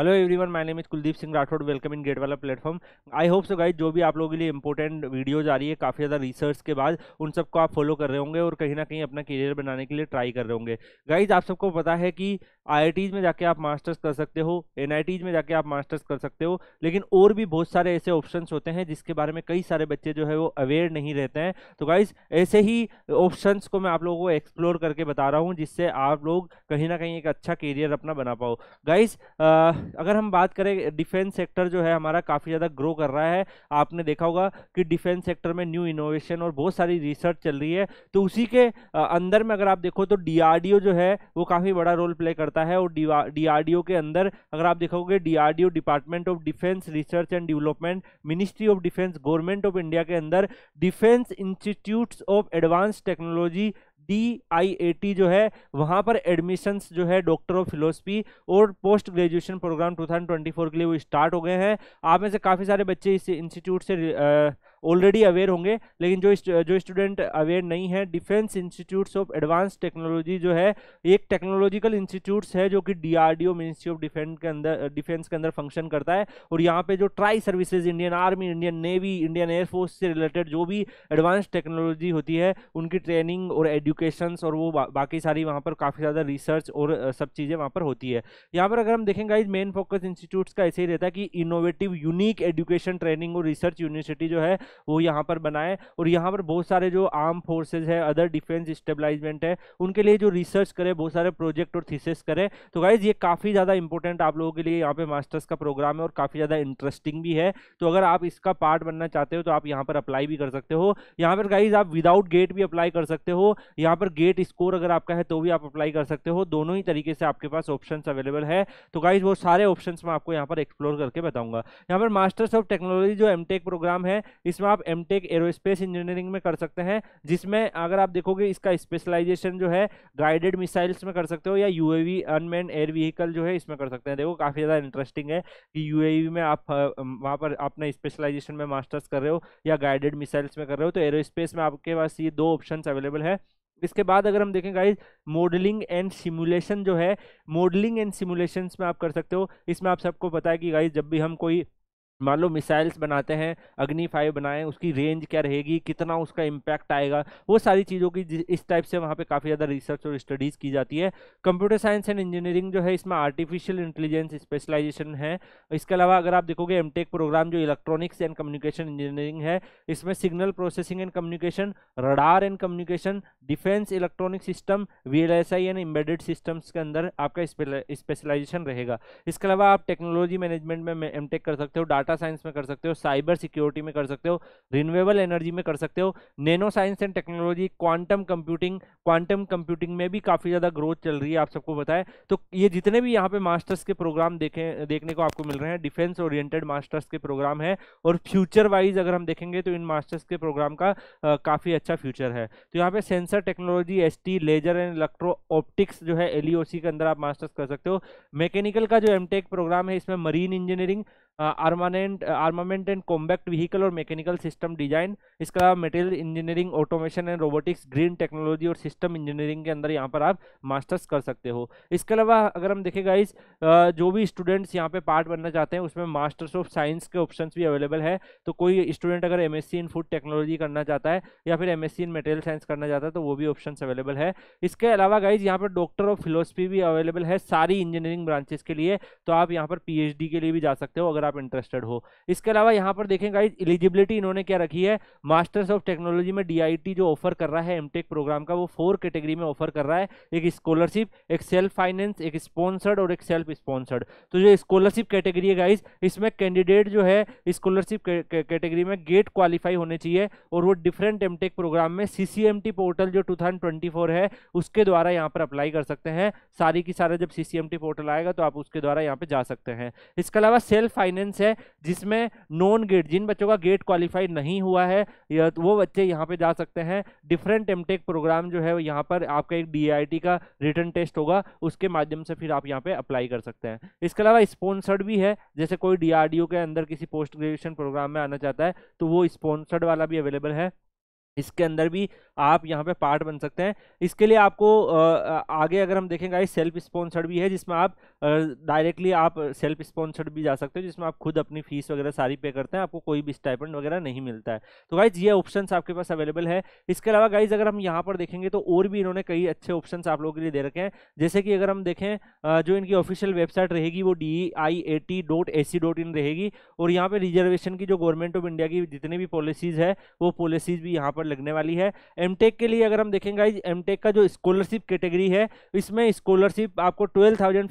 hello everyone my name is Kuldeep Singh Rathore welcome in GATE वाला platform I hope so guys जो भी आप लोगों के लिए इंपॉर्टेंट वीडियोज आ रही है काफ़ी ज़्यादा रिसर्च के बाद उन सबको आप फॉलो कर रहे होंगे और कहीं ना कहीं अपना करियर बनाने के लिए ट्राई कर रहे होंगे गाइज आप सबको पता है कि आई में जाके आप मास्टर्स कर सकते हो एन में जाके आप मास्टर्स कर सकते हो लेकिन और भी बहुत सारे ऐसे ऑप्शन होते हैं जिसके बारे में कई सारे बच्चे जो है वो अवेयर नहीं रहते हैं तो गाइज ऐसे ही ऑप्शन को मैं आप लोगों को एक्सप्लोर करके बता रहा हूँ जिससे आप लोग कहीं ना कहीं एक अच्छा करियर अपना बना पाओ गाइज़ अगर हम बात करें डिफेंस सेक्टर जो है हमारा काफ़ी ज़्यादा ग्रो कर रहा है आपने देखा होगा कि डिफेंस सेक्टर में न्यू इनोवेशन और बहुत सारी रिसर्च चल रही है तो उसी के अंदर में अगर आप देखो तो डी जो है वो काफ़ी बड़ा रोल प्ले करता है और डी के अंदर अगर आप देखोगे D department of defence research and development ministry of defence government of India के अंदर defence institutes of advance technology D I A T जो है वहाँ पर एडमिशन्स जो है डॉक्टर ऑफ फिलोसफी और पोस्ट ग्रेजुएशन प्रोग्राम 2024 के लिए वो स्टार्ट हो गए हैं आप में से काफ़ी सारे बच्चे इस इंस्टीट्यूट से आ, ऑलरेडी अवेयर होंगे लेकिन जो जो स्टूडेंट अवेयर नहीं है defence institutes of advance technology जो है एक टेक्नोलॉजिकल इंस्टीट्यूट्स है जो कि डीआरडीओ मिनिस्ट्री ऑफ डिफेंस के अंदर डिफेंस के अंदर फंक्शन करता है और यहाँ पे जो tri services Indian army Indian navy Indian air force से रिलेटेड जो भी एडवांस टेक्नोलॉजी होती है उनकी ट्रेनिंग और एजुकेशन और वो बा, बाकी सारी वहाँ पर काफ़ी ज़्यादा रिसर्च और सब चीज़ें वहाँ पर होती है यहाँ पर अगर हम देखेंगे इस मेन फोकस इंस्टीट्यूट्स का ऐसे ही रहता है कि इनोवेटिव यूनिक एजुकेशन ट्रेनिंग और रिसर्च यूनिवर्सिटी जो है वो यहाँ पर बनाए और यहाँ पर बहुत सारे जो आर्म फोर्सेज है अदर डिफेंस स्टेबलाइजमेंट है उनके लिए जो रिसर्च करें बहुत सारे प्रोजेक्ट और थीसेस करें तो गाइज ये काफ़ी ज़्यादा इंपॉर्टेंट आप लोगों के लिए यहाँ पे मास्टर्स का प्रोग्राम है और काफ़ी ज़्यादा इंटरेस्टिंग भी है तो अगर आप इसका पार्ट बनना चाहते हो तो आप यहाँ पर अप्लाई भी कर सकते हो यहाँ पर गाइज आप विदाउट गेट भी अप्लाई कर सकते हो यहाँ पर गेट स्कोर अगर आपका है तो भी आप अप्लाई कर सकते हो दोनों ही तरीके से आपके पास ऑप्शन अवेलेबल है तो गाइज वो सारे ऑप्शन मैं आपको यहाँ पर एक्सप्लोर करके बताऊंगा यहाँ पर मास्टर्स ऑफ टेक्नोलॉजी जो एम प्रोग्राम है इस इसमें आप एम टेक एरोस्पेस इंजीनियरिंग में कर सकते हैं जिसमें अगर आप देखोगे इसका स्पेशलाइजेशन जो है गाइडेड मिसाइल्स में कर सकते हो या यू अनमैन एयर व्हीकल जो है इसमें कर सकते हैं देखो काफ़ी ज़्यादा इंटरेस्टिंग है कि यू में आप वहाँ पर अपना स्पेशलाइजेशन में मास्टर्स कर रहे हो या गाइडेड मिसाइल्स में कर रहे हो तो एरोस्पेस में आपके पास ये दो ऑप्शन अवेलेबल है इसके बाद अगर हम देखें गाइज मॉडलिंग एंड सिमुलेशन जो है मॉडलिंग एंड सिमुलेशंस में आप कर सकते हो इसमें आप सबको पता है कि गाइज जब भी हम कोई मान लो मिसाइल्स बनाते हैं अग्नि फाइव बनाएं उसकी रेंज क्या रहेगी कितना उसका इम्पैक्ट आएगा वो सारी चीज़ों की इस टाइप से वहाँ पे काफ़ी ज़्यादा रिसर्च और स्टडीज़ की जाती है कंप्यूटर साइंस एंड इंजीनियरिंग जो है इसमें आर्टिफिशियल इंटेलिजेंस स्पेशलाइजेशन है इसके अलावा अगर आप देखोगे एम प्रोग्राम e जो इलेक्ट्रॉनिक्स एंड कम्युनिकेशन इंजीनियरिंग है इसमें signal processing and communication radar and communication defence electronic system V and embedded systems के अंदर आपका स्पेशलाइजेशन रहेगा इसके अलावा आप टेक्नोलॉजी मैनेजमेंट में एम e कर सकते हो डाटा डाटा साइंस में कर सकते हो साइबर सिक्योरिटी में कर सकते हो रिन्यूएबल एनर्जी में कर सकते हो nano science and technology quantum computing quantum computing में भी काफ़ी ज़्यादा ग्रोथ चल रही है आप सबको बताए तो ये जितने भी यहाँ पे मास्टर्स के प्रोग्राम देखें देखने को आपको मिल रहे हैं डिफेंस ओरिएटेड मास्टर्स के प्रोग्राम है और फ्यूचर वाइज अगर हम देखेंगे तो इन मास्टर्स के प्रोग्राम का काफ़ी अच्छा फ्यूचर है तो यहाँ पे sensor technology S laser and electro optics जो है एल e के अंदर आप मास्टर्स कर सकते हो मैकेनिकल का जो एम प्रोग्राम e है इसमें marine engineering armament armament and combat vehicle और मैकेनिकल सिस्टम डिजाइन इसके अलावा material engineering automation and robotics green technology और सिस्टम इंजीनियरिंग के अंदर यहाँ पर आप मास्टर्स कर सकते हो इसके अलावा अगर हम देखें गाइस जो भी स्टूडेंट्स यहाँ पे पार्ट बनना चाहते हैं उसमें मास्टर्स ऑफ साइंस के ऑप्शन भी अवेलेबल है तो कोई स्टूडेंट अगर एम इन फूड टेक्नोलॉजी करना चाहता है या फिर एम इन मेटेरियल साइंस करना चाहता है तो वो भी ऑप्शन अवेलेबल है इसके अलावा गाइज यहाँ पर डॉक्टर ऑफ फिलोसफी भी अवेलेबल है सारी इंजीनियरिंग ब्रांचेस के लिए तो आप यहाँ पर पी के लिए भी जा सकते हो अगर आप इंटरेस्टेड हो इसके अलावा यहाँ पर देखें गाइज एलिजिबिलिटी इन्होंने क्या रखी है मास्टर्स ऑफ टेक्नोलॉजी में डी जो ऑफर कर रहा है एम प्रोग्राम का वो फोर कैटेगरी में ऑफर कर रहा है एक स्कॉलरशिप एक सेल्फ फाइनेंस एक स्पॉन्सर्ड और एक सेल्फ स्पॉन्सर्ड तो जो स्कॉलरशिप कैटेगरी है गाइज इसमें कैंडिडेट जो है स्कॉलरशिप कैटेगरी में गेट क्वालिफाई होने चाहिए और वो डिफरेंट एमटेक प्रोग्राम में सीसीएमटी पोर्टल जो 2024 है उसके द्वारा यहाँ पर अप्लाई कर सकते हैं सारी की सारा जब सीसीएमटी पोर्टल आएगा तो आप उसके द्वारा यहाँ पे जा सकते हैं इसके अलावा सेल्फ फाइनेंस फाइनेंस है जिसमें नॉन गेट जिन बच्चों का गेट क्वालिफाइड नहीं हुआ है वो बच्चे यहाँ पे जा सकते हैं डिफरेंट एमटेक प्रोग्राम जो है यहाँ पर आपका एक डी का रिटर्न टेस्ट होगा उसके माध्यम से फिर आप यहाँ पे अप्लाई कर सकते हैं इसके अलावा स्पॉन्सर्ड भी है जैसे कोई डी के अंदर किसी पोस्ट ग्रेजुएशन प्रोग्राम में आना चाहता है तो वो स्पॉन्सर्ड वाला भी अवेलेबल है इसके अंदर भी आप यहाँ पे पार्ट बन सकते हैं इसके लिए आपको आगे अगर हम देखेंगे इस सेल्फ स्पॉन्सर्ड भी है जिसमें आप डायरेक्टली आप सेल्फ स्पॉन्सर्ड भी जा सकते हो जिसमें आप खुद अपनी फीस वगैरह सारी पे करते हैं आपको कोई भी स्टाइपेंड वगैरह नहीं मिलता है तो गाइज ये ऑप्शन आपके पास अवेलेबल है इसके अलावा गाइज अगर हम यहाँ पर देखेंगे तो और भी इन्होंने कई अच्छे ऑप्शन आप लोगों के लिए दे रखे हैं जैसे कि अगर हम देखें जो इनकी ऑफिशियल वेबसाइट रहेगी वो D I A T dot A C dot in रहेगी और यहाँ पर रिजर्वेशन की जो गवर्नमेंट ऑफ इंडिया की जितनी भी पॉलिसीज़ है वो पॉलिसीज़ भी यहाँ पर लगने वाली है एम के लिए अगर हम देखेंगे एम का जो स्कॉलरशिप कैटेगरी है इसमें स्कॉलरशिप आपको ट्वेल्व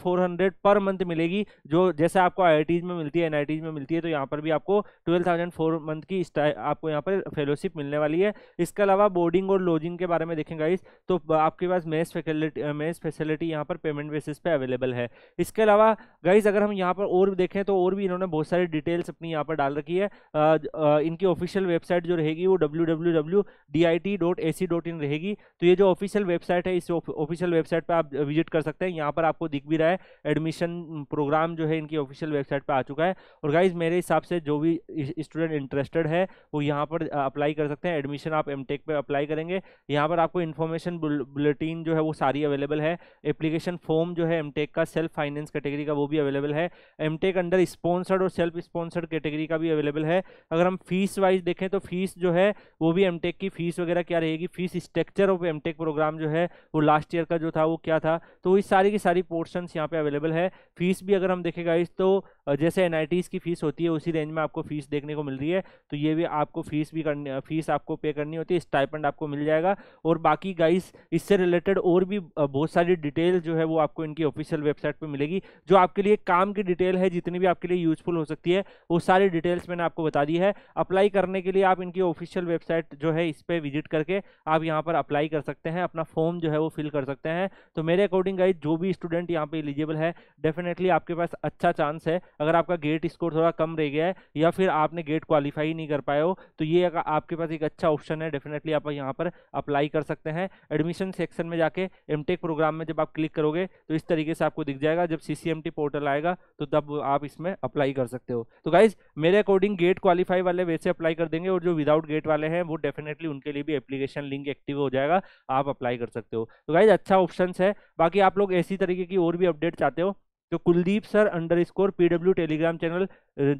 पर मंथ मिलेगी जो जैसे आपको आई में मिलती है एन में मिलती है तो यहाँ पर भी आपको ट्वेल्व मंथ की आपको यहाँ पर फेलोशिप मिलने वाली है इसके अलावा बोर्डिंग और लॉजिंग के बारे में देखेंगे तो आपके पास मेस फैकल्टी मेस फैसिलिटी यहाँ पर पेमेंट बेसिस पर अवेलेबल है इसके अलावा गाइज अगर हम यहाँ पर और देखें तो और भी इन्होंने बहुत सारी डिटेल्स अपनी यहाँ पर डाल रखी है आ, आ, इनकी ऑफिशियल वेबसाइट जो रहेगी वो डब्ल्यू डब्ल्यू डब्ल्यू डी रहेगी तो ये जो ऑफिशियल वेबसाइट है इस ऑफिशियल वेबसाइट पर आप विजिट कर सकते हैं यहाँ पर आपको दिख भी रहा है एडमिशन प्रोग्राम जो है इनकी ऑफिशियल वेबसाइट पर आ चुका है और गाइज मेरे हिसाब से जो भी स्टूडेंट इंटरेस्टेड है वो यहाँ पर अप्लाई कर सकते हैं एडमिशन आप एम टेक अप्लाई करेंगे यहाँ पर आपको इन्फॉर्मेशन बुलेटिन जो है वो सारी अवेलेबल है एप्लीकेशन फॉर्म जो है एम का सेल्फ फाइनेंस कैटेगरी का वो भी अवेलेबल है एम अंडर स्पॉन्सर्ड और सेल्फ स्पॉन्सर्ड कैटेगरी का भी अवेलेबल है अगर हम फीस वाइज देखें तो फीस जो है वो भी एम एमटेक e की फीस वगैरह क्या रहेगी fees structure of MTech program जो है वो लास्ट ईयर का जो था वो क्या था तो इस सारी की सारी पोर्शंस यहाँ पे अवेलेबल है फीस भी अगर हम देखेगा इस तो जैसे एन की फ़ीस होती है उसी रेंज में आपको फ़ीस देखने को मिल रही है तो ये भी आपको फ़ीस भी करनी फ़ीस आपको पे करनी होती है स्टाइपेंड आपको मिल जाएगा और बाकी गाइस इससे रिलेटेड और भी बहुत सारी डिटेल जो है वो आपको इनकी ऑफिशियल वेबसाइट पर मिलेगी जो आपके लिए काम की डिटेल है जितनी भी आपके लिए यूजफुल हो सकती है वो सारी डिटेल्स मैंने आपको बता दी है अप्लाई करने के लिए आप इनकी ऑफिशियल वेबसाइट जो है इस पर विजिट करके आप यहाँ पर अप्लाई कर सकते हैं अपना फॉर्म जो है वो फिल कर सकते हैं तो मेरे अकॉर्डिंग गाइज जो भी स्टूडेंट यहाँ पर एलिजिबल है डेफिनेटली आपके पास अच्छा चांस है अगर आपका गेट स्कोर थोड़ा कम रह गया है या फिर आपने गेट क्वालिफाई नहीं कर पाए हो तो ये आपके पास एक अच्छा ऑप्शन है डेफिनेटली आप यहाँ पर अप्लाई कर सकते हैं एडमिशन सेक्शन में जाके एम प्रोग्राम में जब आप क्लिक करोगे तो इस तरीके से आपको दिख जाएगा जब सी पोर्टल आएगा तो तब आप इसमें अप्लाई कर सकते हो तो गाइज मेरे अकॉर्डिंग गेट क्वालिफाई वाले वैसे अप्लाई कर देंगे और जो विदाउट गेट वाले हैं वो डेफिनेटली उनके लिए भी एप्लीकेशन लिंक एक्टिव हो जाएगा आप अप्लाई कर सकते हो तो गाइज अच्छा ऑप्शन है बाकी आप लोग ऐसी तरीके की और भी अपडेट चाहते हो तो Kuldeep sir underscore P W telegram channel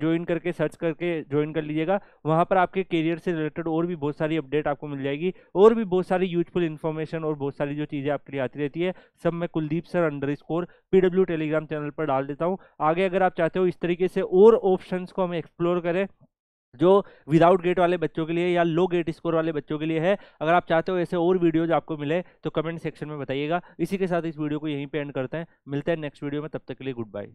join करके सर्च करके ज्वाइन कर लीजिएगा वहाँ पर आपके करियर से रिलेटेड और भी बहुत सारी अपडेट आपको मिल जाएगी और भी बहुत सारी यूजफुल इन्फॉर्मेशन और बहुत सारी जो चीज़ें आपके लिए आती रहती है सब मैं Kuldeep sir underscore P W telegram channel पर डाल देता हूँ आगे अगर आप चाहते हो इस तरीके से और ऑप्शन को हम एक्सप्लोर करें जो विदाउट गेट वाले बच्चों के लिए या लो गेट स्कोर वाले बच्चों के लिए है अगर आप चाहते हो ऐसे और वीडियोज आपको मिले तो कमेंट सेक्शन में बताइएगा इसी के साथ इस वीडियो को यहीं पे एंड करते हैं मिलते हैं नेक्स्ट वीडियो में तब तक के लिए गुड बाय